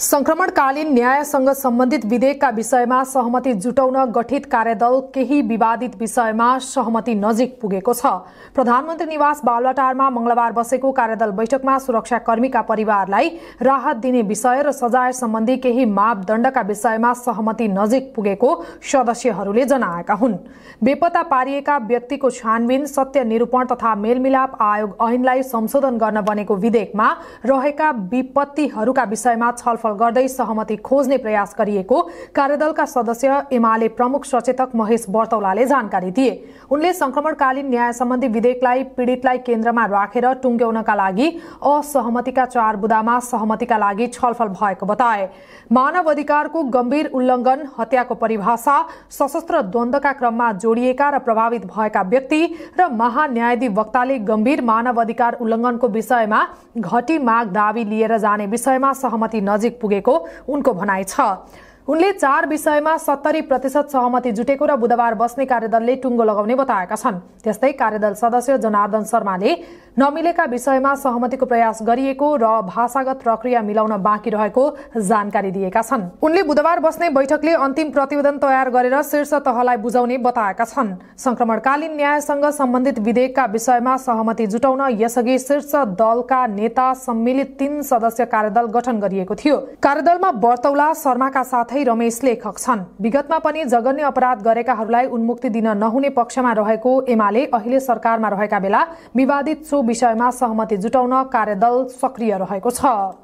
संक्रमणकालीन न्यायसँग सम्बन्धित विधेयकका विषयमा सहमति जुटाउन गठित कार्यदल केही विवादित विषयमा सहमति नजिक पुगेको छ प्रधानमन्त्री निवास बालवाटारमा मंगलबार बसेको कार्यदल बैठकमा सुरक्षाकर्मीका परिवारलाई राहत दिने विषय र सजाय सम्बन्धी केही मापदण्डका विषयमा सहमति नजिक पुगेको सदस्यहरूले जनाएका हुन् बेपत्ता पारिएका व्यक्तिको छानबिन सत्य निरूपण तथा मेलमिलाप आयोग ऐनलाई संशोधन गर्न बनेको विधेयकमा रहेका विपत्तिहरूका विषयमा छलफल छलफल गर्दै सहमति खोज्ने प्रयास गरिएको कार्यदलका सदस्य एमाले प्रमुख सचेतक महेश बर्तौलाले जानकारी दिए उनले संक्रमणकालीन न्याय सम्बन्धी विधेयकलाई पीडितलाई केन्द्रमा राखेर टुङ्ग्याउनका लागि असहमतिका चार बुदामा सहमतिका लागि छलफल भएको बताए मानव अधिकारको गम्भीर उल्लङ्घन हत्याको परिभाषा सशस्त्र द्वन्दका क्रममा जोडिएका र प्रभावित भएका व्यक्ति र महान्यायाधिवक्ताले गम्भीर मानव अधिकार उल्लङ्घनको विषयमा घटी माग दावी लिएर जाने विषयमा सहमति नजिक पुगेको उनको भनाइ छ उनले चार विषयमा सत्तरी प्रतिशत सहमति जुटेको र बुधबार बस्ने कार्यदलले टुङ्गो लगाउने बताएका छन् त्यस्तै कार्यदल सदस्य जनार्दन शर्माले नमिलेका विषयमा सहमतिको प्रयास गरिएको र भाषागत प्रक्रिया मिलाउन बाँकी रहेको जानकारी दिएका छन् उनले बुधबार बस्ने बैठकले अन्तिम प्रतिवेदन तयार गरेर शीर्ष तहलाई बुझाउने बताएका छन् संक्रमणकालीन न्यायसँग सम्बन्धित विधेयकका विषयमा सहमति जुटाउन यसअघि शीर्ष दलका नेता सम्मिलित तीन सदस्य कार्यदल गठन गरिएको थियो कार्यदलमा बर्तौला शर्माका साथै रमेश लेखक छन् विगतमा पनि जघन्य अपराध गरेकाहरूलाई उन्मुक्ति दिन नहुने पक्षमा रहेको एमाले अहिले सरकारमा रहेका बेला विवादित विषयमा सहमति जुटाउन कार्यदल सक्रिय रहेको छ